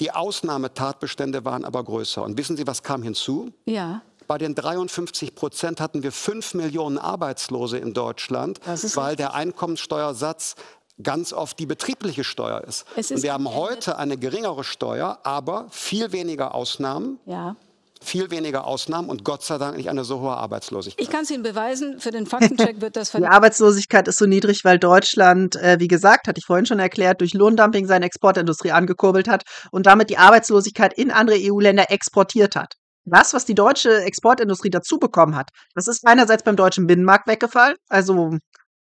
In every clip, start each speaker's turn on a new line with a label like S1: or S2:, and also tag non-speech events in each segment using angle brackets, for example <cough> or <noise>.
S1: Die Ausnahmetatbestände waren aber größer. Und wissen Sie, was kam hinzu? Ja. Bei den 53 Prozent hatten wir 5 Millionen Arbeitslose in Deutschland, weil richtig. der Einkommenssteuersatz ganz oft die betriebliche Steuer ist. ist und wir haben heute eine geringere Steuer, aber viel weniger Ausnahmen. Ja viel weniger Ausnahmen und Gott sei Dank nicht eine so hohe Arbeitslosigkeit. Ich kann es Ihnen beweisen, für den Faktencheck wird das <laughs> Die Arbeitslosigkeit ist so niedrig, weil Deutschland, äh, wie gesagt, hatte ich vorhin schon erklärt, durch Lohndumping seine Exportindustrie angekurbelt hat und damit die Arbeitslosigkeit in andere EU-Länder exportiert hat. Das, was die deutsche Exportindustrie dazu bekommen hat, das ist einerseits beim deutschen Binnenmarkt weggefallen, also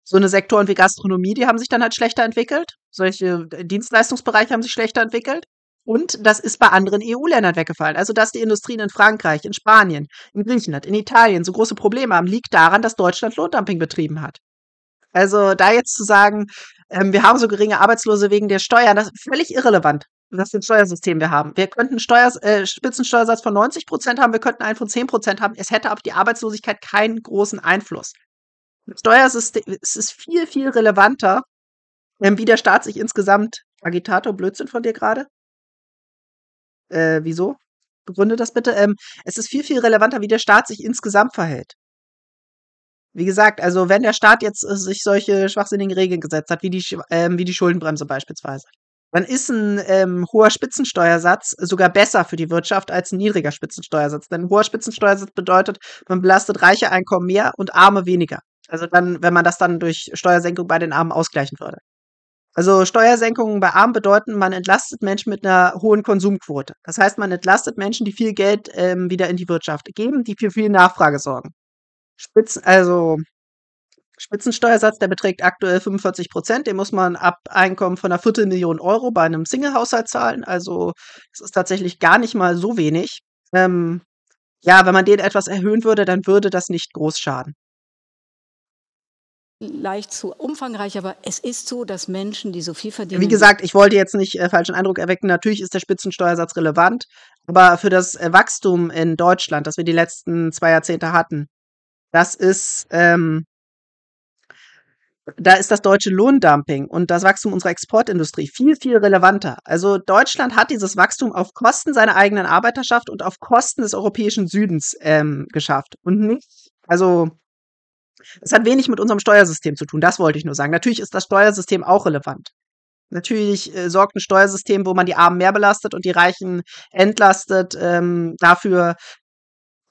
S1: so eine Sektoren wie Gastronomie, die haben sich dann halt schlechter entwickelt. Solche äh, Dienstleistungsbereiche haben sich schlechter entwickelt. Und das ist bei anderen EU-Ländern weggefallen. Also, dass die Industrien in Frankreich, in Spanien, in Griechenland, in Italien so große Probleme haben, liegt daran, dass Deutschland Lohndumping betrieben hat. Also, da jetzt zu sagen, ähm, wir haben so geringe Arbeitslose wegen der Steuern, das ist völlig irrelevant, was für ein Steuersystem wir haben. Wir könnten einen Steuers äh, Spitzensteuersatz von 90 Prozent haben, wir könnten einen von 10 Prozent haben. Es hätte auf die Arbeitslosigkeit keinen großen Einfluss. Steuersystem es ist viel, viel relevanter, ähm, wie der Staat sich insgesamt, Agitator, Blödsinn von dir gerade, äh, wieso? Begründe das bitte. Ähm, es ist viel, viel relevanter, wie der Staat sich insgesamt verhält. Wie gesagt, also wenn der Staat jetzt äh, sich solche schwachsinnigen Regeln gesetzt hat, wie die, ähm, wie die Schuldenbremse beispielsweise, dann ist ein ähm, hoher Spitzensteuersatz sogar besser für die Wirtschaft als ein niedriger Spitzensteuersatz. Denn ein hoher Spitzensteuersatz bedeutet, man belastet reiche Einkommen mehr und arme weniger. Also dann, wenn man das dann durch Steuersenkung bei den Armen ausgleichen würde. Also Steuersenkungen bei Armen bedeuten, man entlastet Menschen mit einer hohen Konsumquote. Das heißt, man entlastet Menschen, die viel Geld ähm, wieder in die Wirtschaft geben, die für viel Nachfrage sorgen. Spitzen, also Spitzensteuersatz, der beträgt aktuell 45 Prozent. Den muss man ab Einkommen von einer Viertelmillion Euro bei einem Single-Haushalt zahlen. Also es ist tatsächlich gar nicht mal so wenig. Ähm, ja, wenn man den etwas erhöhen würde, dann würde das nicht groß schaden leicht zu umfangreich, aber es ist so, dass Menschen, die so viel verdienen. Wie gesagt, ich wollte jetzt nicht äh, falschen Eindruck erwecken. Natürlich ist der Spitzensteuersatz relevant, aber für das äh, Wachstum in Deutschland, das wir die letzten zwei Jahrzehnte hatten, das ist, ähm, da ist das deutsche Lohndumping und das Wachstum unserer Exportindustrie viel, viel relevanter. Also Deutschland hat dieses Wachstum auf Kosten seiner eigenen Arbeiterschaft und auf Kosten des europäischen Südens ähm, geschafft und nicht, also es hat wenig mit unserem Steuersystem zu tun, das wollte ich nur sagen. Natürlich ist das Steuersystem auch relevant. Natürlich äh, sorgt ein Steuersystem, wo man die Armen mehr belastet und die Reichen entlastet, ähm, dafür,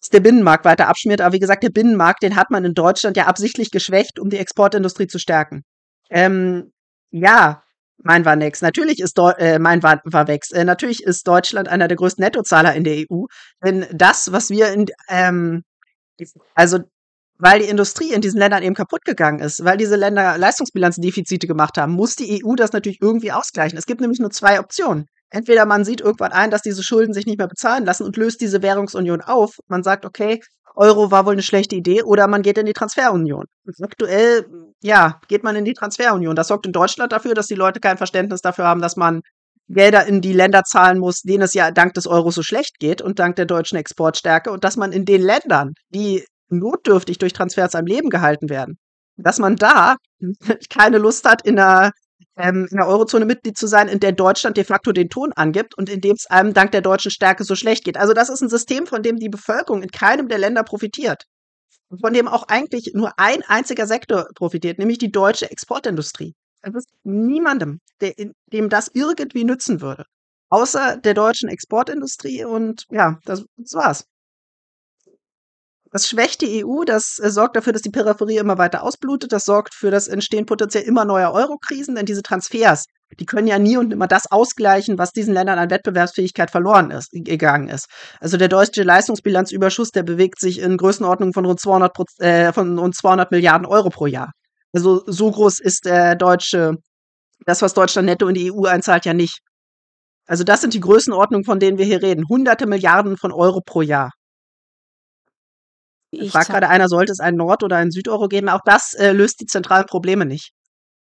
S1: dass der Binnenmarkt weiter abschmiert. Aber wie gesagt, der Binnenmarkt, den hat man in Deutschland ja absichtlich geschwächt, um die Exportindustrie zu stärken. Ähm, ja, mein war nix. Natürlich ist äh, mein war, war Äh, natürlich ist Deutschland einer der größten Nettozahler in der EU. Denn das, was wir in ähm, also weil die Industrie in diesen Ländern eben kaputt gegangen ist, weil diese Länder Leistungsbilanzdefizite gemacht haben, muss die EU das natürlich irgendwie ausgleichen. Es gibt nämlich nur zwei Optionen. Entweder man sieht irgendwann ein, dass diese Schulden sich nicht mehr bezahlen lassen und löst diese Währungsunion auf. Man sagt, okay, Euro war wohl eine schlechte Idee, oder man geht in die Transferunion. Aktuell, ja, geht man in die Transferunion. Das sorgt in Deutschland dafür, dass die Leute kein Verständnis dafür haben, dass man Gelder in die Länder zahlen muss, denen es ja dank des Euros so schlecht geht und dank der deutschen Exportstärke und dass man in den Ländern, die notdürftig durch Transfers am Leben gehalten werden. Dass man da <laughs> keine Lust hat, in einer, ähm, in einer Eurozone Mitglied zu sein, in der Deutschland de facto den Ton angibt und in dem es einem dank der deutschen Stärke so schlecht geht. Also das ist ein System, von dem die Bevölkerung in keinem der Länder profitiert. Von dem auch eigentlich nur ein einziger Sektor profitiert, nämlich die deutsche Exportindustrie. Es ist niemandem, der, dem das irgendwie nützen würde. Außer der deutschen Exportindustrie und ja, das, das war's. Das schwächt die EU, das äh, sorgt dafür, dass die Peripherie immer weiter ausblutet, das sorgt für das Entstehen potenziell immer neuer Eurokrisen, denn diese Transfers, die können ja nie und immer das ausgleichen, was diesen Ländern an Wettbewerbsfähigkeit verloren ist, gegangen ist. Also der deutsche Leistungsbilanzüberschuss, der bewegt sich in Größenordnung von rund 200, äh, von rund 200 Milliarden Euro pro Jahr. Also so groß ist der deutsche, das, was Deutschland netto in die EU einzahlt, ja nicht. Also das sind die Größenordnungen, von denen wir hier reden. Hunderte Milliarden von Euro pro Jahr. Ich fragt gerade einer, sollte es einen Nord- oder einen Südeuro geben? Auch das äh, löst die zentralen Probleme nicht.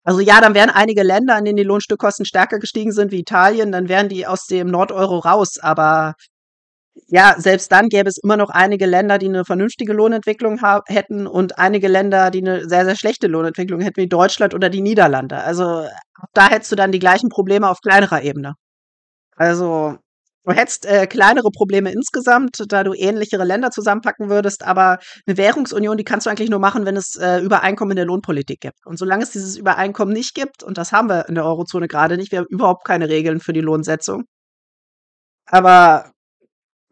S1: Also ja, dann wären einige Länder, an denen die Lohnstückkosten stärker gestiegen sind wie Italien, dann wären die aus dem Nordeuro raus. Aber ja, selbst dann gäbe es immer noch einige Länder, die eine vernünftige Lohnentwicklung hätten und einige Länder, die eine sehr, sehr schlechte Lohnentwicklung hätten, wie Deutschland oder die Niederlande. Also da hättest du dann die gleichen Probleme auf kleinerer Ebene. Also Du hättest äh, kleinere Probleme insgesamt, da du ähnlichere Länder zusammenpacken würdest, aber eine Währungsunion, die kannst du eigentlich nur machen, wenn es äh, Übereinkommen in der Lohnpolitik gibt. Und solange es dieses Übereinkommen nicht gibt, und das haben wir in der Eurozone gerade nicht, wir haben überhaupt keine Regeln für die Lohnsetzung. Aber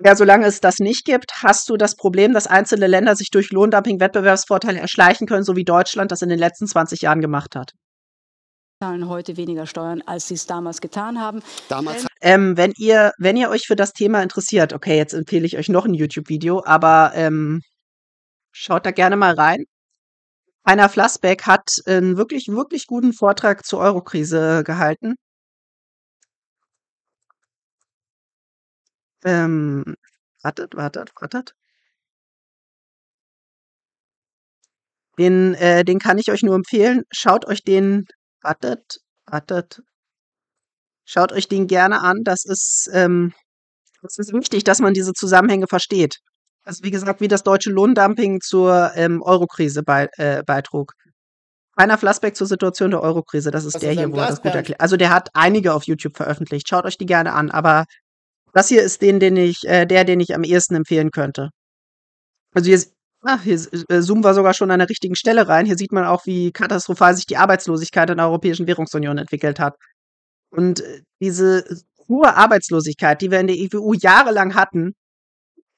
S1: ja, solange es das nicht gibt, hast du das Problem, dass einzelne Länder sich durch Lohndumping Wettbewerbsvorteile erschleichen können, so wie Deutschland das in den letzten 20 Jahren gemacht hat zahlen heute weniger Steuern, als sie es damals getan haben. Damals ähm, wenn, ihr, wenn ihr euch für das Thema interessiert, okay, jetzt empfehle ich euch noch ein YouTube-Video, aber ähm, schaut da gerne mal rein. Einer Flassbeck hat einen wirklich, wirklich guten Vortrag zur Eurokrise gehalten. Ähm, wartet, wartet, wartet. Den, äh, den kann ich euch nur empfehlen. Schaut euch den, wartet, wartet, Schaut euch den gerne an. Das ist, ähm, das ist wichtig, dass man diese Zusammenhänge versteht. Also wie gesagt, wie das deutsche Lohndumping zur ähm, Eurokrise bei, äh, beitrug. Rainer Flassbeck zur Situation der Eurokrise, das ist Was der ist hier, wo er das gut erklärt. Also der hat einige auf YouTube veröffentlicht. Schaut euch die gerne an, aber das hier ist den, den ich, äh, der, den ich am ehesten empfehlen könnte. Also hier, ah, hier äh, zoomen wir sogar schon an der richtigen Stelle rein. Hier sieht man auch, wie katastrophal sich die Arbeitslosigkeit in der Europäischen Währungsunion entwickelt hat. Und äh, diese äh, hohe Arbeitslosigkeit, die wir in der EWU jahrelang hatten,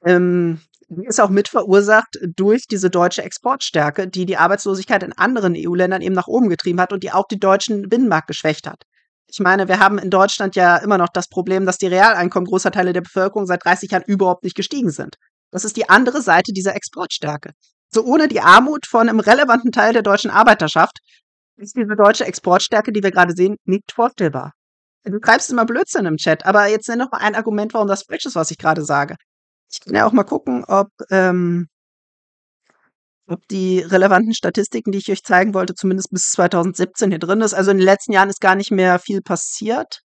S1: ähm, ist auch mit verursacht äh, durch diese deutsche Exportstärke, die die Arbeitslosigkeit in anderen EU-Ländern eben nach oben getrieben hat und die auch die deutschen Binnenmarkt geschwächt hat. Ich meine, wir haben in Deutschland ja immer noch das Problem, dass die Realeinkommen großer Teile der Bevölkerung seit 30 Jahren überhaupt nicht gestiegen sind. Das ist die andere Seite dieser Exportstärke. So ohne die Armut von einem relevanten Teil der deutschen Arbeiterschaft ist diese deutsche Exportstärke, die wir gerade sehen, nicht vorstellbar. Du schreibst immer Blödsinn im Chat, aber jetzt nenn doch mal ein Argument, warum das falsch ist, was ich gerade sage. Ich kann ja auch mal gucken, ob, ähm, ob die relevanten Statistiken, die ich euch zeigen wollte, zumindest bis 2017 hier drin ist. Also in den letzten Jahren ist gar nicht mehr viel passiert.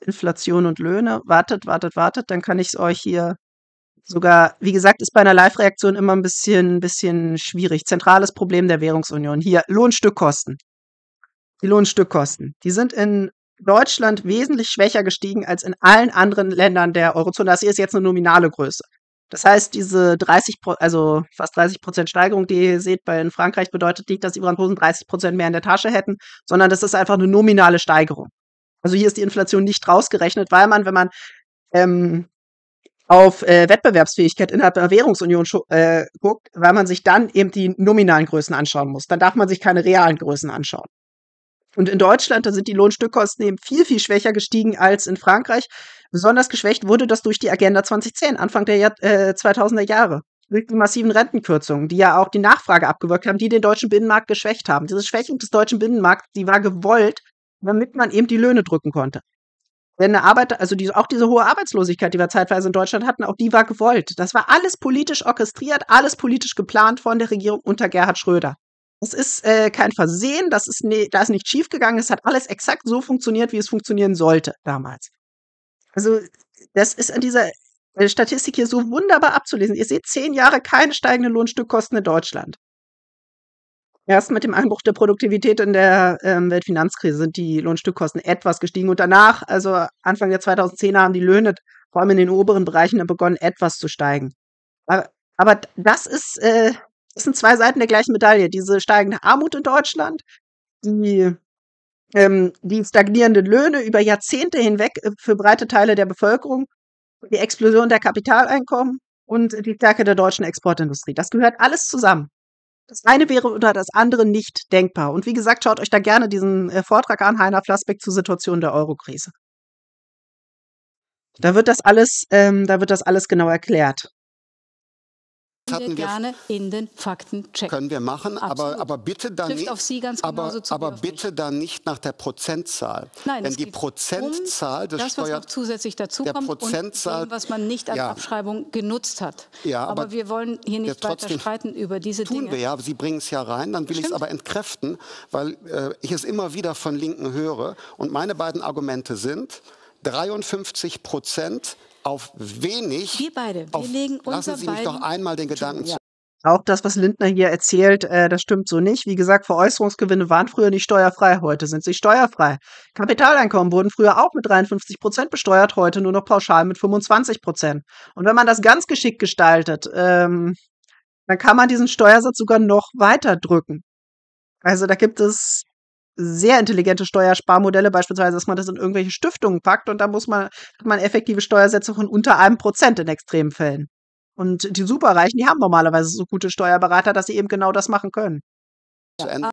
S1: Inflation und Löhne. Wartet, wartet, wartet, dann kann ich es euch hier sogar, wie gesagt, ist bei einer Live-Reaktion immer ein bisschen, bisschen schwierig. Zentrales Problem der Währungsunion. Hier Lohnstückkosten. Die Lohnstückkosten. Die sind in Deutschland wesentlich schwächer gestiegen als in allen anderen Ländern der Eurozone. Das hier ist jetzt eine nominale Größe. Das heißt, diese 30, also fast 30 Prozent Steigerung, die ihr seht bei in Frankreich, bedeutet nicht, dass die Franzosen 30 Prozent mehr in der Tasche hätten, sondern das ist einfach eine nominale Steigerung. Also hier ist die Inflation nicht rausgerechnet, weil man, wenn man ähm, auf äh, Wettbewerbsfähigkeit innerhalb der Währungsunion äh, guckt, weil man sich dann eben die nominalen Größen anschauen muss. Dann darf man sich keine realen Größen anschauen. Und in Deutschland, da sind die Lohnstückkosten eben viel, viel schwächer gestiegen als in Frankreich. Besonders geschwächt wurde das durch die Agenda 2010, Anfang der Jahr, äh, 2000er Jahre. Durch die massiven Rentenkürzungen, die ja auch die Nachfrage abgewirkt haben, die den deutschen Binnenmarkt geschwächt haben. Diese Schwächung des deutschen Binnenmarkts, die war gewollt, damit man eben die Löhne drücken konnte. Wenn eine Arbeit, also die, auch diese hohe Arbeitslosigkeit, die wir zeitweise in Deutschland hatten, auch die war gewollt. Das war alles politisch orchestriert, alles politisch geplant von der Regierung unter Gerhard Schröder. Das ist äh, kein Versehen, das ist ne, da ist nicht schiefgegangen, es hat alles exakt so funktioniert, wie es funktionieren sollte damals. Also das ist an dieser äh, Statistik hier so wunderbar abzulesen. Ihr seht zehn Jahre keine steigenden Lohnstückkosten in Deutschland. Erst mit dem Einbruch der Produktivität in der ähm, Weltfinanzkrise sind die Lohnstückkosten etwas gestiegen und danach, also Anfang der 2010er, haben die Löhne vor allem in den oberen Bereichen begonnen, etwas zu steigen. Aber, aber das ist äh, das sind zwei Seiten der gleichen Medaille. Diese steigende Armut in Deutschland, die, ähm, die stagnierenden Löhne über Jahrzehnte hinweg äh, für breite Teile der Bevölkerung, die Explosion der Kapitaleinkommen und die Stärke der deutschen Exportindustrie. Das gehört alles zusammen. Das eine wäre oder das andere nicht denkbar. Und wie gesagt, schaut euch da gerne diesen äh, Vortrag an, Heiner Flassbeck zur Situation der Eurokrise. Da wird das alles, ähm, da wird das alles genau erklärt wir gerne in den Faktencheck. Können wir machen, aber, aber, bitte dann Trifft nicht, aber, aber bitte dann nicht nach der Prozentzahl. Nein, Denn die Prozentzahl um des das, was Steuer, noch zusätzlich dazu der kommt Prozentzahl, und was man nicht als ja. Abschreibung genutzt hat. Ja, aber, aber wir wollen hier nicht ja, weiter streiten über diese tun Dinge. Tun wir ja, Sie bringen es ja rein, dann will ich es aber entkräften, weil äh, ich es immer wieder von Linken höre und meine beiden Argumente sind 53 Prozent auf wenig. Wir beide, auf, wir legen Lassen Sie mich doch einmal den Gedanken zu. Auch das, was Lindner hier erzählt, äh, das stimmt so nicht. Wie gesagt, Veräußerungsgewinne waren früher nicht steuerfrei, heute sind sie steuerfrei. Kapitaleinkommen wurden früher auch mit 53 Prozent besteuert, heute nur noch pauschal mit 25 Prozent. Und wenn man das ganz geschickt gestaltet, ähm, dann kann man diesen Steuersatz sogar noch weiter drücken. Also da gibt es sehr intelligente Steuersparmodelle, beispielsweise, dass man das in irgendwelche Stiftungen packt und da muss man, hat man effektive Steuersätze von unter einem Prozent in extremen Fällen. Und die Superreichen, die haben normalerweise so gute Steuerberater, dass sie eben genau das machen können. Ja,